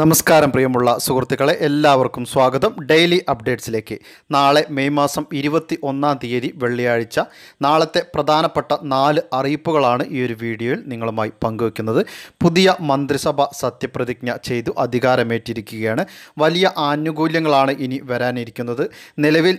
നമസ്കാരം പ്രിയമുള്ള സുഹൃത്തുക്കളെ എല്ലാവർക്കും സ്വാഗതം ഡെയിലി അപ്ഡേറ്റ്സിലേക്ക് നാളെ മെയ് മാസം ഇരുപത്തി ഒന്നാം തീയതി വെള്ളിയാഴ്ച നാളത്തെ പ്രധാനപ്പെട്ട നാല് അറിയിപ്പുകളാണ് ഈ ഒരു വീഡിയോയിൽ നിങ്ങളുമായി പങ്കുവയ്ക്കുന്നത് പുതിയ മന്ത്രിസഭ സത്യപ്രതിജ്ഞ ചെയ്തു അധികാരമേറ്റിരിക്കുകയാണ് വലിയ ആനുകൂല്യങ്ങളാണ് ഇനി വരാനിരിക്കുന്നത് നിലവിൽ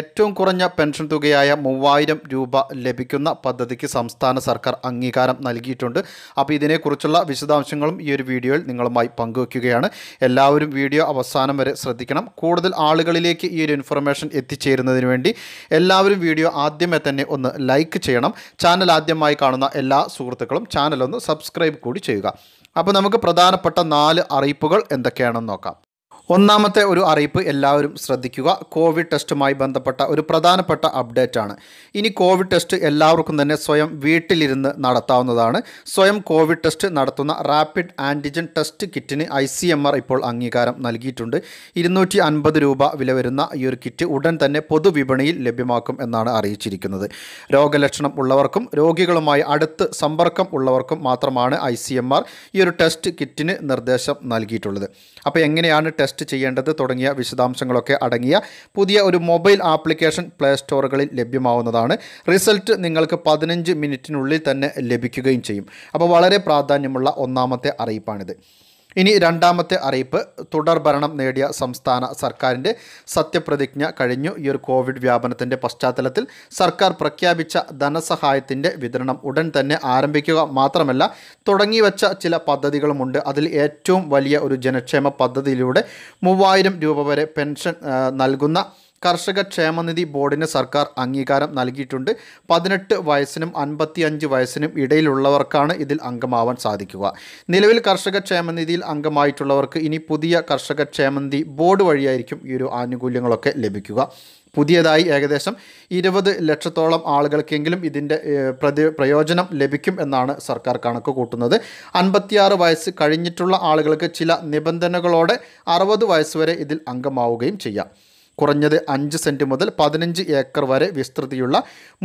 ഏറ്റവും കുറഞ്ഞ പെൻഷൻ തുകയായ മൂവായിരം രൂപ ലഭിക്കുന്ന പദ്ധതിക്ക് സംസ്ഥാന സർക്കാർ അംഗീകാരം നൽകിയിട്ടുണ്ട് അപ്പോൾ ഇതിനെക്കുറിച്ചുള്ള വിശദാംശങ്ങളും ഈ ഒരു വീഡിയോയിൽ നിങ്ങളുമായി പങ്കുവയ്ക്കുക പറയുകയാണ് എല്ലാവരും വീഡിയോ അവസാനം വരെ ശ്രദ്ധിക്കണം കൂടുതൽ ആളുകളിലേക്ക് ഈ ഒരു ഇൻഫർമേഷൻ എത്തിച്ചേരുന്നതിന് വേണ്ടി എല്ലാവരും വീഡിയോ ആദ്യമേ തന്നെ ഒന്ന് ലൈക്ക് ചെയ്യണം ചാനൽ ആദ്യമായി കാണുന്ന എല്ലാ സുഹൃത്തുക്കളും ചാനൽ ഒന്ന് സബ്സ്ക്രൈബ് കൂടി ചെയ്യുക അപ്പോൾ നമുക്ക് പ്രധാനപ്പെട്ട നാല് അറിയിപ്പുകൾ എന്തൊക്കെയാണെന്ന് നോക്കാം ഒന്നാമത്തെ ഒരു അറിയിപ്പ് എല്ലാവരും ശ്രദ്ധിക്കുക കോവിഡ് ടെസ്റ്റുമായി ബന്ധപ്പെട്ട ഒരു പ്രധാനപ്പെട്ട അപ്ഡേറ്റ് ആണ് ഇനി കോവിഡ് ടെസ്റ്റ് എല്ലാവർക്കും തന്നെ സ്വയം വീട്ടിലിരുന്ന് നടത്താവുന്നതാണ് സ്വയം കോവിഡ് ടെസ്റ്റ് നടത്തുന്ന റാപ്പിഡ് ആൻറ്റിജൻ ടെസ്റ്റ് കിറ്റിന് ഐ ഇപ്പോൾ അംഗീകാരം നൽകിയിട്ടുണ്ട് ഇരുന്നൂറ്റി രൂപ വില വരുന്ന ഈ ഒരു കിറ്റ് ഉടൻ തന്നെ പൊതുവിപണിയിൽ ലഭ്യമാക്കും എന്നാണ് അറിയിച്ചിരിക്കുന്നത് രോഗലക്ഷണം ഉള്ളവർക്കും രോഗികളുമായി അടുത്ത് സമ്പർക്കം ഉള്ളവർക്കും മാത്രമാണ് ഐ ഈ ഒരു ടെസ്റ്റ് കിറ്റിന് നിർദ്ദേശം നൽകിയിട്ടുള്ളത് അപ്പോൾ എങ്ങനെയാണ് ടെസ്റ്റ് ടെസ്റ്റ് ചെയ്യേണ്ടത് തുടങ്ങിയ വിശദാംശങ്ങളൊക്കെ അടങ്ങിയ പുതിയ ഒരു മൊബൈൽ ആപ്ലിക്കേഷൻ പ്ലേ സ്റ്റോറുകളിൽ ലഭ്യമാവുന്നതാണ് റിസൾട്ട് നിങ്ങൾക്ക് പതിനഞ്ച് മിനിറ്റിനുള്ളിൽ തന്നെ ലഭിക്കുകയും ചെയ്യും അപ്പോൾ വളരെ പ്രാധാന്യമുള്ള ഒന്നാമത്തെ അറിയിപ്പാണിത് ഇനി രണ്ടാമത്തെ അറിയിപ്പ് തുടർ ഭരണം നേടിയ സംസ്ഥാന സർക്കാരിൻ്റെ സത്യപ്രതിജ്ഞ കഴിഞ്ഞു ഈ ഒരു കോവിഡ് വ്യാപനത്തിൻ്റെ പശ്ചാത്തലത്തിൽ സർക്കാർ പ്രഖ്യാപിച്ച ധനസഹായത്തിൻ്റെ വിതരണം ഉടൻ തന്നെ ആരംഭിക്കുക മാത്രമല്ല തുടങ്ങിവച്ച ചില പദ്ധതികളുമുണ്ട് അതിൽ ഏറ്റവും വലിയ ഒരു ജനക്ഷേമ പദ്ധതിയിലൂടെ മൂവായിരം രൂപ വരെ പെൻഷൻ നൽകുന്ന കർഷക ക്ഷേമനിധി ബോർഡിന് സർക്കാർ അംഗീകാരം നൽകിയിട്ടുണ്ട് പതിനെട്ട് വയസ്സിനും അഞ്ച് വയസ്സിനും ഇടയിലുള്ളവർക്കാണ് ഇതിൽ അംഗമാവാൻ സാധിക്കുക നിലവിൽ കർഷക ക്ഷേമനിധിയിൽ അംഗമായിട്ടുള്ളവർക്ക് ഇനി പുതിയ കർഷക ക്ഷേമനിധി ബോർഡ് വഴിയായിരിക്കും ഈ ഒരു ആനുകൂല്യങ്ങളൊക്കെ ലഭിക്കുക പുതിയതായി ഏകദേശം ഇരുപത് ലക്ഷത്തോളം ആളുകൾക്കെങ്കിലും ഇതിൻ്റെ പ്രതി പ്രയോജനം ലഭിക്കും എന്നാണ് സർക്കാർ കണക്ക് കൂട്ടുന്നത് അൻപത്തിയാറ് വയസ്സ് കഴിഞ്ഞിട്ടുള്ള ആളുകൾക്ക് ചില നിബന്ധനകളോടെ അറുപത് വയസ്സ് വരെ ഇതിൽ അംഗമാവുകയും ചെയ്യാം കുറഞ്ഞത് അഞ്ച് സെൻറ്റ് മുതൽ പതിനഞ്ച് ഏക്കർ വരെ വിസ്തൃതിയുള്ള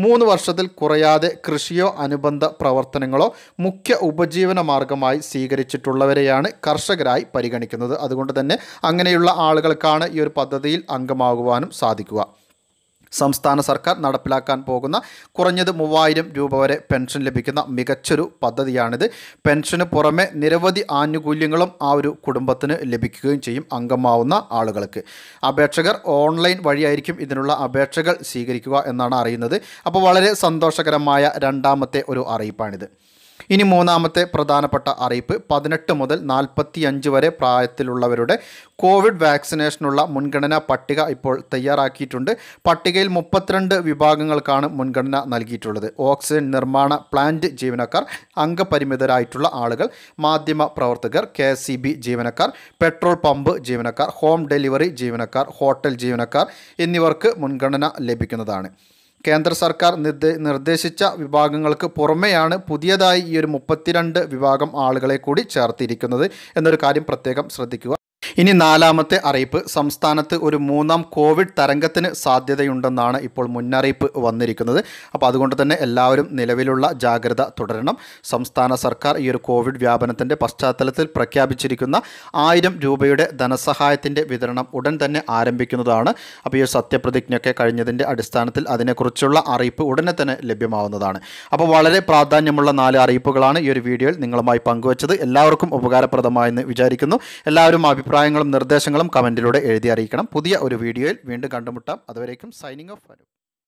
മൂന്ന് വർഷത്തിൽ കുറയാതെ കൃഷിയോ അനുബന്ധ പ്രവർത്തനങ്ങളോ മുഖ്യ ഉപജീവന മാർഗമായി സ്വീകരിച്ചിട്ടുള്ളവരെയാണ് കർഷകരായി പരിഗണിക്കുന്നത് അതുകൊണ്ട് തന്നെ അങ്ങനെയുള്ള ആളുകൾക്കാണ് ഈ ഒരു പദ്ധതിയിൽ അംഗമാകുവാനും സാധിക്കുക സംസ്ഥാന സർക്കാർ നടപ്പിലാക്കാൻ പോകുന്ന കുറഞ്ഞത് മൂവായിരം രൂപ വരെ പെൻഷൻ ലഭിക്കുന്ന മികച്ചൊരു പദ്ധതിയാണിത് പെൻഷന് പുറമെ നിരവധി ആനുകൂല്യങ്ങളും ആ ഒരു കുടുംബത്തിന് ലഭിക്കുകയും ചെയ്യും അംഗമാവുന്ന ആളുകൾക്ക് അപേക്ഷകർ ഓൺലൈൻ വഴിയായിരിക്കും ഇതിനുള്ള അപേക്ഷകൾ സ്വീകരിക്കുക എന്നാണ് അറിയുന്നത് അപ്പോൾ വളരെ സന്തോഷകരമായ രണ്ടാമത്തെ ഒരു അറിയിപ്പാണിത് ഇനി മൂന്നാമത്തെ പ്രധാനപ്പെട്ട അറിയിപ്പ് പതിനെട്ട് മുതൽ നാൽപ്പത്തി അഞ്ച് വരെ പ്രായത്തിലുള്ളവരുടെ കോവിഡ് വാക്സിനേഷനുള്ള മുൻഗണനാ പട്ടിക ഇപ്പോൾ തയ്യാറാക്കിയിട്ടുണ്ട് പട്ടികയിൽ മുപ്പത്തിരണ്ട് വിഭാഗങ്ങൾക്കാണ് മുൻഗണന നൽകിയിട്ടുള്ളത് ഓക്സിജൻ നിർമ്മാണ പ്ലാന്റ് ജീവനക്കാർ അംഗപരിമിതരായിട്ടുള്ള ആളുകൾ മാധ്യമ പ്രവർത്തകർ കെ ജീവനക്കാർ പെട്രോൾ പമ്പ് ജീവനക്കാർ ഹോം ഡെലിവറി ജീവനക്കാർ ഹോട്ടൽ ജീവനക്കാർ എന്നിവർക്ക് മുൻഗണന ലഭിക്കുന്നതാണ് കേന്ദ്ര സർക്കാർ നിർദ്ദേശിച്ച വിഭാഗങ്ങൾക്ക് പുറമെയാണ് പുതിയതായി ഈ ഒരു മുപ്പത്തിരണ്ട് വിഭാഗം ആളുകളെ കൂടി ചേർത്തിരിക്കുന്നത് എന്നൊരു കാര്യം പ്രത്യേകം ശ്രദ്ധിക്കുക ഇനി നാലാമത്തെ അറിയിപ്പ് സംസ്ഥാനത്ത് ഒരു മൂന്നാം കോവിഡ് തരംഗത്തിന് സാധ്യതയുണ്ടെന്നാണ് ഇപ്പോൾ മുന്നറിയിപ്പ് വന്നിരിക്കുന്നത് അപ്പോൾ അതുകൊണ്ട് തന്നെ എല്ലാവരും നിലവിലുള്ള ജാഗ്രത തുടരണം സംസ്ഥാന സർക്കാർ ഈ ഒരു കോവിഡ് വ്യാപനത്തിൻ്റെ പശ്ചാത്തലത്തിൽ പ്രഖ്യാപിച്ചിരിക്കുന്ന ആയിരം രൂപയുടെ ധനസഹായത്തിൻ്റെ വിതരണം ഉടൻ തന്നെ ആരംഭിക്കുന്നതാണ് അപ്പോൾ ഈ സത്യപ്രതിജ്ഞയൊക്കെ കഴിഞ്ഞതിൻ്റെ അടിസ്ഥാനത്തിൽ അതിനെക്കുറിച്ചുള്ള അറിയിപ്പ് ഉടനെ തന്നെ ലഭ്യമാവുന്നതാണ് അപ്പോൾ വളരെ പ്രാധാന്യമുള്ള നാല് അറിയിപ്പുകളാണ് ഈ ഒരു വീഡിയോയിൽ നിങ്ങളുമായി പങ്കുവച്ചത് എല്ലാവർക്കും ഉപകാരപ്രദമായെന്ന് വിചാരിക്കുന്നു എല്ലാവരും അഭിപ്രായം അഭിപ്രായങ്ങളും നിർദ്ദേശങ്ങളും കമൻറ്റിലൂടെ എഴുതി അറിയിക്കണം പുതിയ ഒരു വീഡിയോയിൽ വീണ്ടും കണ്ടുമുട്ടാം അതുവരേക്കും സൈനിങ് ഓഫ്